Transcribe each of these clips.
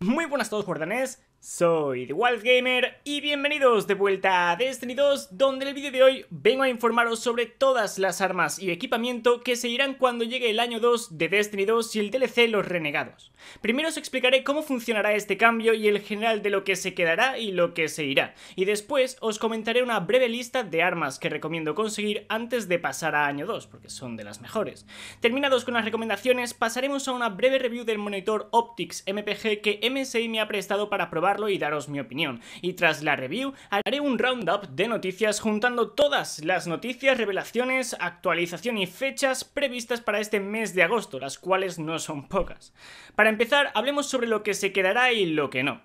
Muy buenas a todos, jordanes soy The Wild Gamer y bienvenidos de vuelta a Destiny 2, donde en el vídeo de hoy vengo a informaros sobre todas las armas y equipamiento que se irán cuando llegue el año 2 de Destiny 2 y el DLC Los Renegados. Primero os explicaré cómo funcionará este cambio y el general de lo que se quedará y lo que se irá, y después os comentaré una breve lista de armas que recomiendo conseguir antes de pasar a año 2, porque son de las mejores. Terminados con las recomendaciones, pasaremos a una breve review del monitor Optics MPG que MSI me ha prestado para probar y daros mi opinión. Y tras la review haré un roundup de noticias juntando todas las noticias, revelaciones, actualización y fechas previstas para este mes de agosto, las cuales no son pocas. Para empezar, hablemos sobre lo que se quedará y lo que no.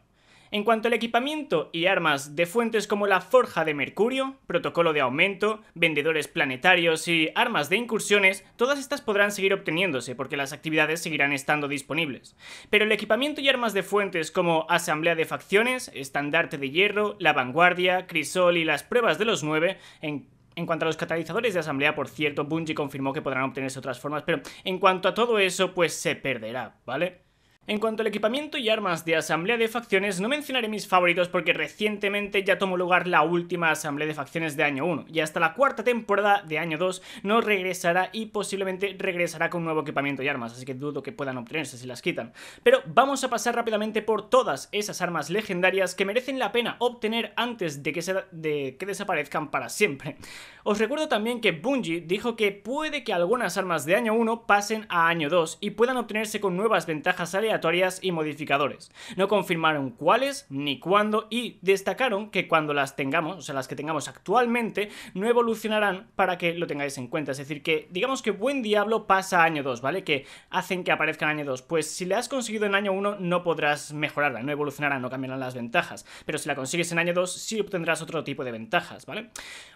En cuanto al equipamiento y armas de fuentes como la Forja de Mercurio, Protocolo de Aumento, Vendedores Planetarios y Armas de Incursiones, todas estas podrán seguir obteniéndose porque las actividades seguirán estando disponibles. Pero el equipamiento y armas de fuentes como Asamblea de Facciones, Estandarte de Hierro, La Vanguardia, Crisol y las Pruebas de los Nueve, en cuanto a los catalizadores de asamblea, por cierto, Bungie confirmó que podrán obtenerse otras formas, pero en cuanto a todo eso, pues se perderá, ¿vale? En cuanto al equipamiento y armas de asamblea de facciones, no mencionaré mis favoritos porque recientemente ya tomó lugar la última asamblea de facciones de año 1 y hasta la cuarta temporada de año 2 no regresará y posiblemente regresará con nuevo equipamiento y armas, así que dudo que puedan obtenerse si las quitan. Pero vamos a pasar rápidamente por todas esas armas legendarias que merecen la pena obtener antes de que, de que desaparezcan para siempre. Os recuerdo también que Bungie dijo que puede que algunas armas de año 1 pasen a año 2 y puedan obtenerse con nuevas ventajas aliadas y modificadores. No confirmaron cuáles ni cuándo y destacaron que cuando las tengamos, o sea, las que tengamos actualmente, no evolucionarán para que lo tengáis en cuenta. Es decir, que digamos que Buen Diablo pasa año 2, ¿vale? Que hacen que aparezca en año 2. Pues si la has conseguido en año 1 no podrás mejorarla, no evolucionará, no cambiarán las ventajas. Pero si la consigues en año 2 sí obtendrás otro tipo de ventajas, ¿vale?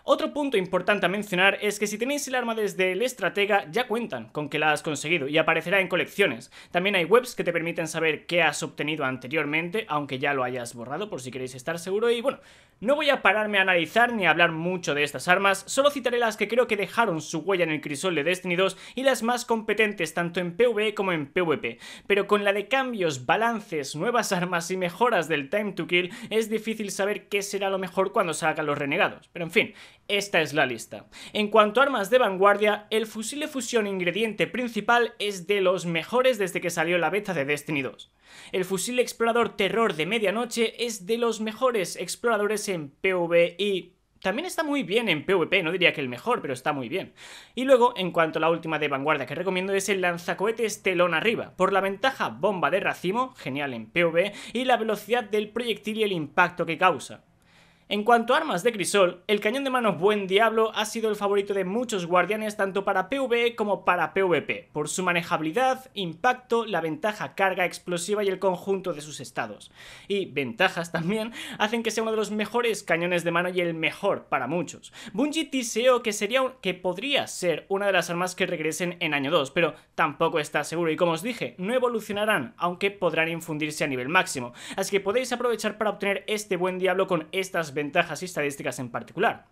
Otro punto importante a mencionar es que si tenéis el arma desde el estratega ya cuentan con que la has conseguido y aparecerá en colecciones. También hay webs que te permiten saber qué has obtenido anteriormente, aunque ya lo hayas borrado por si queréis estar seguro. Y bueno, no voy a pararme a analizar ni a hablar mucho de estas armas, solo citaré las que creo que dejaron su huella en el crisol de Destiny 2 y las más competentes tanto en PvE como en PvP, pero con la de cambios, balances, nuevas armas y mejoras del Time to Kill es difícil saber qué será lo mejor cuando salgan los renegados, pero en fin, esta es la lista. En cuanto a armas de vanguardia, el fusil de fusión ingrediente principal es de los mejores desde que salió la beta de Destiny el fusil explorador Terror de Medianoche es de los mejores exploradores en pv y también está muy bien en PvP, no diría que el mejor, pero está muy bien. Y luego, en cuanto a la última de vanguardia que recomiendo es el lanzacohetes telón arriba, por la ventaja bomba de racimo, genial en pv y la velocidad del proyectil y el impacto que causa. En cuanto a armas de crisol, el cañón de mano Buen Diablo ha sido el favorito de muchos guardianes tanto para PvE como para PvP, por su manejabilidad, impacto, la ventaja carga explosiva y el conjunto de sus estados. Y ventajas también hacen que sea uno de los mejores cañones de mano y el mejor para muchos. Bungie tiseó que, sería que podría ser una de las armas que regresen en año 2, pero tampoco está seguro y como os dije, no evolucionarán, aunque podrán infundirse a nivel máximo. Así que podéis aprovechar para obtener este Buen Diablo con estas ventajas y estadísticas en particular.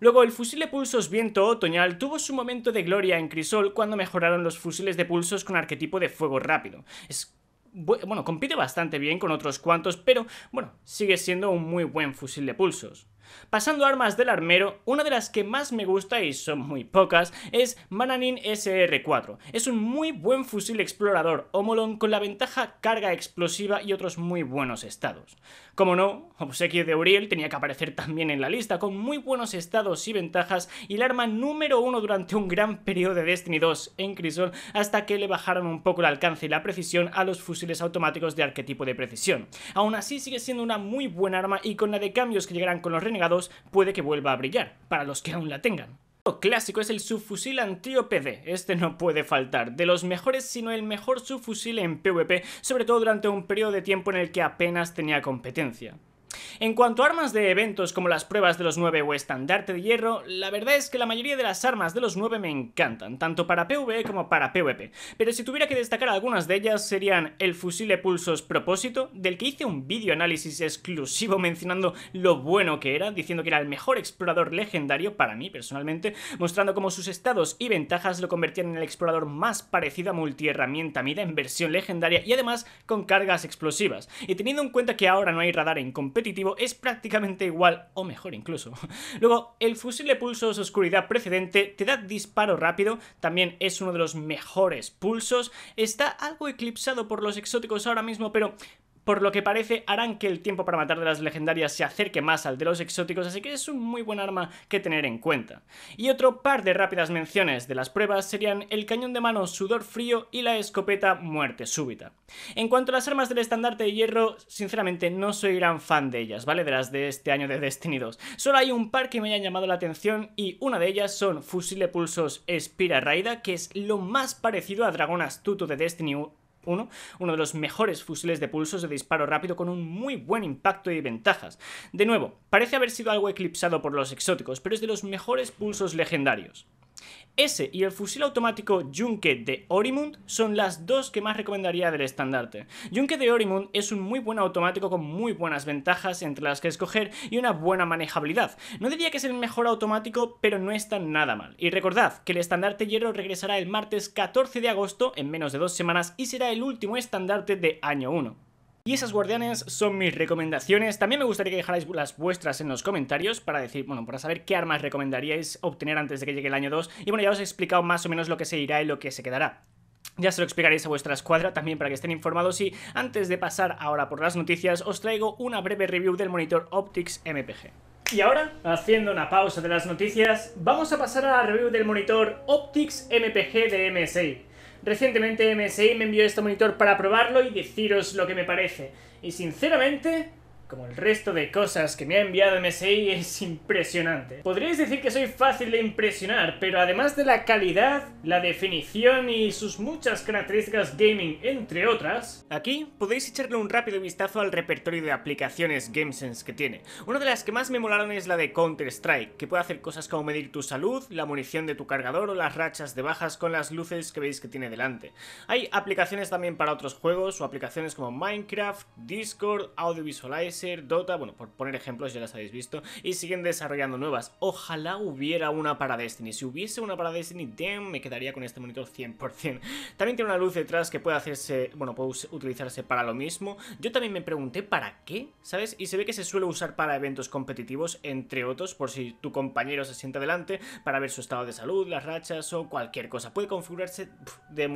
Luego, el fusil de pulsos viento otoñal tuvo su momento de gloria en Crisol cuando mejoraron los fusiles de pulsos con arquetipo de fuego rápido. Es bueno, compite bastante bien con otros cuantos, pero bueno, sigue siendo un muy buen fusil de pulsos. Pasando a armas del armero, una de las que más me gusta y son muy pocas es Mananin SR4. Es un muy buen fusil explorador homolon con la ventaja carga explosiva y otros muy buenos estados. Como no, Obsequio de Uriel tenía que aparecer también en la lista con muy buenos estados y ventajas y el arma número uno durante un gran periodo de Destiny 2 en Crisol hasta que le bajaron un poco el alcance y la precisión a los fusiles automáticos de arquetipo de precisión. Aún así sigue siendo una muy buena arma y con la de cambios que llegarán con los renes puede que vuelva a brillar, para los que aún la tengan Lo clásico es el subfusil anti-OPD. Este no puede faltar. De los mejores, sino el mejor subfusil en PvP, sobre todo durante un periodo de tiempo en el que apenas tenía competencia. En cuanto a armas de eventos como las pruebas de los 9 o estandarte de hierro, la verdad es que la mayoría de las armas de los 9 me encantan, tanto para PvE como para PvP, pero si tuviera que destacar algunas de ellas serían el fusil de pulsos propósito, del que hice un vídeo análisis exclusivo mencionando lo bueno que era, diciendo que era el mejor explorador legendario para mí personalmente, mostrando cómo sus estados y ventajas lo convertían en el explorador más parecido a multiherramienta mida en versión legendaria y además con cargas explosivas, y teniendo en cuenta que ahora no hay radar en competitivo, es prácticamente igual o mejor incluso. Luego, el fusil de pulsos oscuridad precedente te da disparo rápido, también es uno de los mejores pulsos, está algo eclipsado por los exóticos ahora mismo, pero por lo que parece harán que el tiempo para matar de las legendarias se acerque más al de los exóticos, así que es un muy buen arma que tener en cuenta. Y otro par de rápidas menciones de las pruebas serían el cañón de mano sudor frío y la escopeta muerte súbita. En cuanto a las armas del estandarte de hierro, sinceramente no soy gran fan de ellas, ¿vale? De las de este año de Destiny 2. Solo hay un par que me hayan llamado la atención y una de ellas son fusil de pulsos espira Raida, que es lo más parecido a Dragón Astuto de Destiny 1 uno de los mejores fusiles de pulsos de disparo rápido con un muy buen impacto y ventajas. De nuevo, parece haber sido algo eclipsado por los exóticos, pero es de los mejores pulsos legendarios. Ese y el fusil automático Junke de Orimund son las dos que más recomendaría del estandarte. Junke de Orimund es un muy buen automático con muy buenas ventajas entre las que escoger y una buena manejabilidad. No diría que es el mejor automático, pero no está nada mal. Y recordad que el estandarte hierro regresará el martes 14 de agosto en menos de dos semanas y será el último estandarte de año 1. Y esas guardianes son mis recomendaciones. También me gustaría que dejarais las vuestras en los comentarios para decir, bueno, para saber qué armas recomendaríais obtener antes de que llegue el año 2. Y bueno, ya os he explicado más o menos lo que se irá y lo que se quedará. Ya se lo explicaréis a vuestra escuadra también para que estén informados y antes de pasar ahora por las noticias os traigo una breve review del monitor Optics MPG. Y ahora, haciendo una pausa de las noticias, vamos a pasar a la review del monitor Optics MPG de MSI. Recientemente MSI me envió este monitor para probarlo y deciros lo que me parece. Y sinceramente, como el resto de cosas que me ha enviado MSI, es impresionante. Podríais decir que soy fácil de impresionar, pero además de la calidad, la definición y sus muchas características gaming, entre otras, aquí podéis echarle un rápido vistazo al repertorio de aplicaciones GameSense que tiene. Una de las que más me molaron es la de Counter-Strike, que puede hacer cosas como medir tu salud, la munición de tu cargador o las rachas de bajas con las luces que veis que tiene delante. Hay aplicaciones también para otros juegos o aplicaciones como Minecraft, Discord, Audiovisualize, ser Dota, bueno, por poner ejemplos ya las habéis visto, y siguen desarrollando nuevas. Ojalá hubiera una para Destiny. Si hubiese una para Destiny, me quedaría con este monitor 100%. También tiene una luz detrás que puede hacerse, bueno, puede utilizarse para lo mismo. Yo también me pregunté para qué, ¿sabes? Y se ve que se suele usar para eventos competitivos, entre otros, por si tu compañero se sienta adelante para ver su estado de salud, las rachas o cualquier cosa. Puede configurarse de,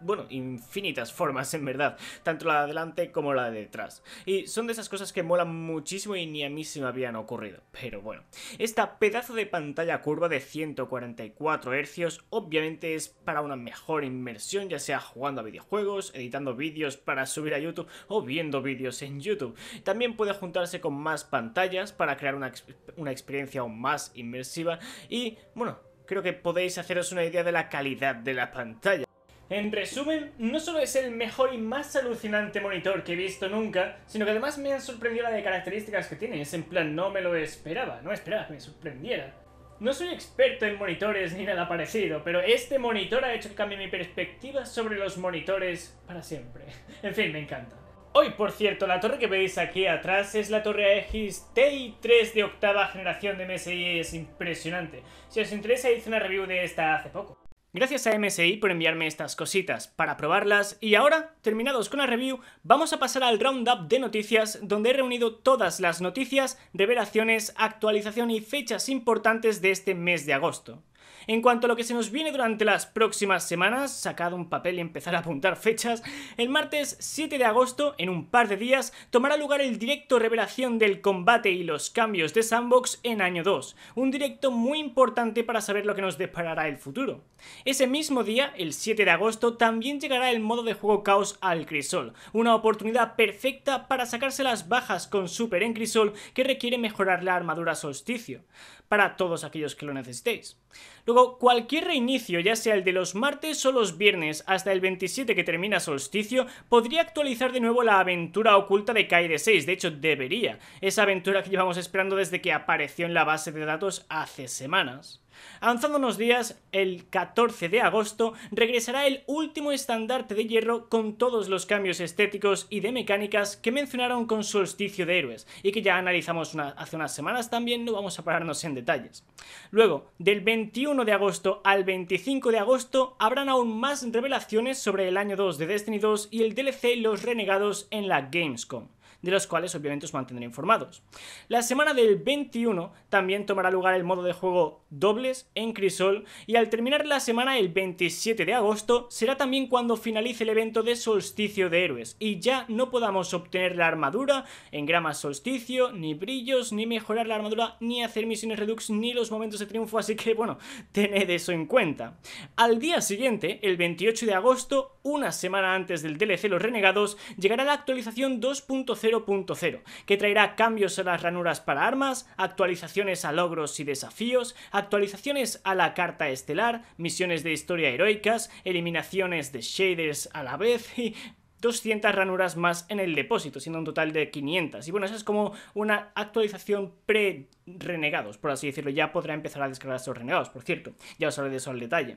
bueno, infinitas formas, en verdad, tanto la de adelante como la de detrás. Y son de esas cosas que mola muchísimo y ni a mí se me habían ocurrido. Pero bueno, esta pedazo de pantalla curva de 144 Hz obviamente es para una mejor inmersión, ya sea jugando a videojuegos, editando vídeos para subir a YouTube o viendo vídeos en YouTube. También puede juntarse con más pantallas para crear una, una experiencia aún más inmersiva y, bueno, creo que podéis haceros una idea de la calidad de la pantalla. En resumen, no solo es el mejor y más alucinante monitor que he visto nunca, sino que además me han sorprendido la de características que tiene, es en plan no me lo esperaba, no esperaba que me sorprendiera. No soy experto en monitores ni nada parecido, pero este monitor ha hecho que cambie mi perspectiva sobre los monitores para siempre. En fin, me encanta. Hoy, por cierto, la torre que veis aquí atrás es la torre AX t 3 de octava generación de MSI, es impresionante. Si os interesa, hice una review de esta hace poco. Gracias a MSI por enviarme estas cositas para probarlas y ahora, terminados con la review, vamos a pasar al roundup de noticias donde he reunido todas las noticias, revelaciones, actualización y fechas importantes de este mes de agosto. En cuanto a lo que se nos viene durante las próximas semanas, sacad un papel y empezar a apuntar fechas, el martes 7 de agosto, en un par de días, tomará lugar el directo revelación del combate y los cambios de Sandbox en año 2, un directo muy importante para saber lo que nos deparará el futuro. Ese mismo día, el 7 de agosto, también llegará el modo de juego Caos al Crisol, una oportunidad perfecta para sacarse las bajas con Super en Crisol que requiere mejorar la armadura Solsticio, para todos aquellos que lo necesitéis. Luego, cualquier reinicio, ya sea el de los martes o los viernes, hasta el 27 que termina Solsticio, podría actualizar de nuevo la aventura oculta de Kaide 6, de hecho debería, esa aventura que llevamos esperando desde que apareció en la base de datos hace semanas. Avanzando unos días, el 14 de agosto regresará el último estandarte de hierro con todos los cambios estéticos y de mecánicas que mencionaron con Solsticio de Héroes y que ya analizamos hace unas semanas también, no vamos a pararnos en detalles. Luego, del 21 de agosto al 25 de agosto habrán aún más revelaciones sobre el año 2 de Destiny 2 y el DLC Los Renegados en la Gamescom de los cuales obviamente os mantendré informados. La semana del 21 también tomará lugar el modo de juego dobles en Crisol y al terminar la semana el 27 de agosto será también cuando finalice el evento de Solsticio de Héroes y ya no podamos obtener la armadura en grama Solsticio, ni brillos, ni mejorar la armadura, ni hacer misiones Redux, ni los momentos de triunfo, así que bueno, tened eso en cuenta. Al día siguiente, el 28 de agosto, una semana antes del DLC Los Renegados, llegará la actualización 2.0 0.0, que traerá cambios a las ranuras para armas, actualizaciones a logros y desafíos, actualizaciones a la carta estelar, misiones de historia heroicas, eliminaciones de shaders a la vez y 200 ranuras más en el depósito, siendo un total de 500. Y bueno, esa es como una actualización pre-renegados, por así decirlo. Ya podrá empezar a descargar estos renegados, por cierto. Ya os hablaré de eso al detalle.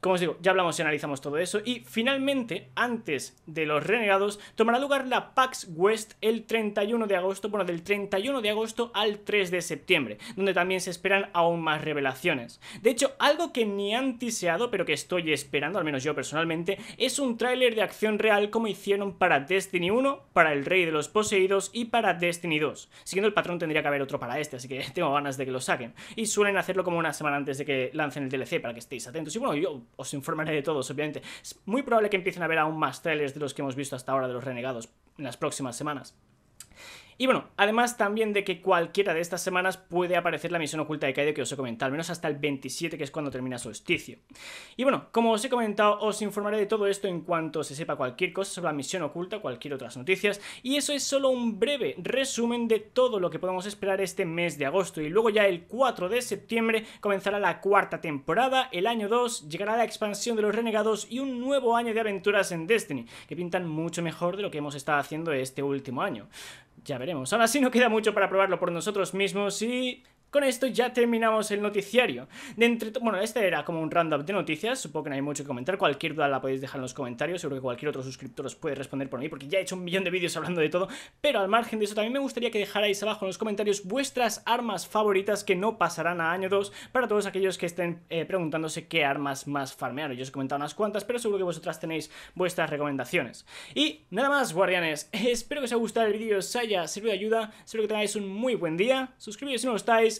Como os digo, ya hablamos y analizamos todo eso. Y finalmente, antes de los renegados, tomará lugar la PAX West el 31 de agosto, bueno, del 31 de agosto al 3 de septiembre, donde también se esperan aún más revelaciones. De hecho, algo que ni han tiseado, pero que estoy esperando, al menos yo personalmente, es un tráiler de acción real como hicieron para Destiny 1, para El Rey de los Poseídos y para Destiny 2. Siguiendo el patrón tendría que haber otro para este, así que tengo ganas de que lo saquen. Y suelen hacerlo como una semana antes de que lancen el DLC para que estéis atentos. Y bueno, yo os informaré de todos, obviamente. Es muy probable que empiecen a ver aún más trailers de los que hemos visto hasta ahora de los renegados en las próximas semanas. Y bueno, además también de que cualquiera de estas semanas puede aparecer la misión oculta de Kaido que os he comentado, al menos hasta el 27 que es cuando termina solsticio. Y bueno, como os he comentado, os informaré de todo esto en cuanto se sepa cualquier cosa sobre la misión oculta, cualquier otras noticias, y eso es solo un breve resumen de todo lo que podemos esperar este mes de agosto, y luego ya el 4 de septiembre comenzará la cuarta temporada, el año 2 llegará la expansión de los renegados y un nuevo año de aventuras en Destiny, que pintan mucho mejor de lo que hemos estado haciendo este último año. Ya veremos. Ahora sí no queda mucho para probarlo por nosotros mismos y con esto ya terminamos el noticiario. De entre bueno, este era como un roundup de noticias, supongo que no hay mucho que comentar, cualquier duda la podéis dejar en los comentarios, seguro que cualquier otro suscriptor os puede responder por mí, porque ya he hecho un millón de vídeos hablando de todo, pero al margen de eso también me gustaría que dejarais abajo en los comentarios vuestras armas favoritas que no pasarán a año 2 para todos aquellos que estén eh, preguntándose qué armas más farmear. Yo os he comentado unas cuantas, pero seguro que vosotras tenéis vuestras recomendaciones. Y nada más, guardianes, espero que os haya gustado el vídeo, os haya servido de ayuda, espero que tengáis un muy buen día, suscribíos si no lo estáis,